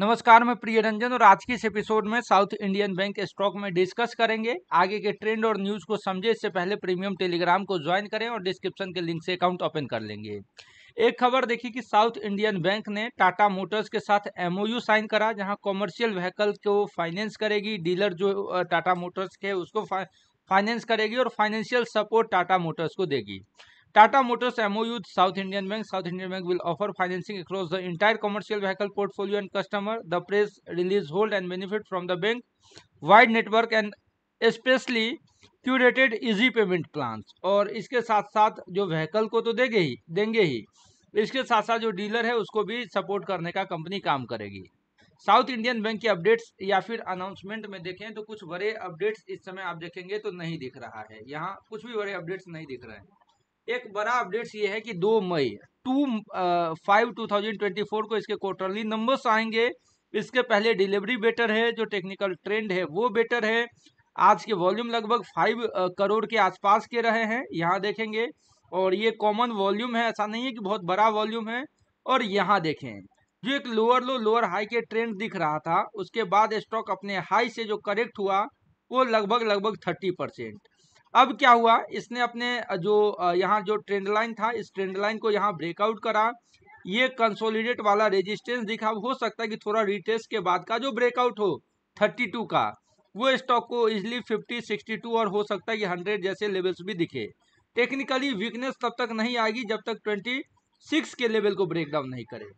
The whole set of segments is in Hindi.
नमस्कार मैं प्रिय रंजन और आज के इस एपिसोड में साउथ इंडियन बैंक स्टॉक में डिस्कस करेंगे आगे के ट्रेंड और न्यूज को समझे इससे पहले प्रीमियम टेलीग्राम को ज्वाइन करें और डिस्क्रिप्शन के लिंक से अकाउंट ओपन कर लेंगे एक खबर देखिए कि साउथ इंडियन बैंक ने टाटा मोटर्स के साथ एमओयू साइन करा जहां कॉमर्शियल व्हीकल को फाइनेंस करेगी डीलर जो टाटा मोटर्स के उसको फाइनेंस करेगी और फाइनेंशियल सपोर्ट टाटा मोटर्स को देगी Tata Motors MO U with South Indian Bank South Indian Bank will offer financing across the entire commercial vehicle portfolio and customer the press release hold and benefit from the bank wide network and specially curated easy payment plan और इसके साथ साथ जो व्हीकल को तो देंगे ही देंगे ही इसके साथ साथ जो डीलर है उसको भी सपोर्ट करने का कंपनी काम करेगी साउथ इंडियन बैंक की अपडेट्स या फिर अनाउंसमेंट में देखें तो कुछ बड़े अपडेट्स इस समय आप देखेंगे तो नहीं दिख रहा है यहाँ कुछ भी बड़े अपडेट्स नहीं दिख रहे हैं एक बड़ा अपडेट्स ये है कि दो मई to five two thousand twenty four को इसके क्वार्टरली नंबर्स आएंगे इसके पहले डिलीवरी बेटर है जो टेक्निकल ट्रेंड है वो बेटर है आज के वॉल्यूम लगभग फाइव करोड़ के आसपास के रहे हैं यहाँ देखेंगे और ये कॉमन वॉल्यूम है ऐसा नहीं है कि बहुत बड़ा वॉल्यूम है और यहाँ देखें जो एक लोअर लो लोअर हाई के ट्रेंड दिख रहा था उसके बाद स्टॉक अपने हाई से जो करेक्ट हुआ वो लगभग लगभग थर्टी परसेंट अब क्या हुआ इसने अपने जो यहाँ जो ट्रेंड लाइन था इस ट्रेंड लाइन को यहाँ ब्रेकआउट करा ये कंसोलिडेट वाला रेजिस्टेंस दिखा हो सकता है कि थोड़ा रिटेस्ट के बाद का जो ब्रेकआउट हो 32 का वो स्टॉक को फिफ्टी 50 62 और हो सकता है कि 100 जैसे लेवल्स भी दिखे टेक्निकली वीकनेस तब तक नहीं आएगी जब तक 26 के लेवल को ब्रेकडाउन नहीं करे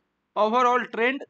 ओवरऑल ट्रेंड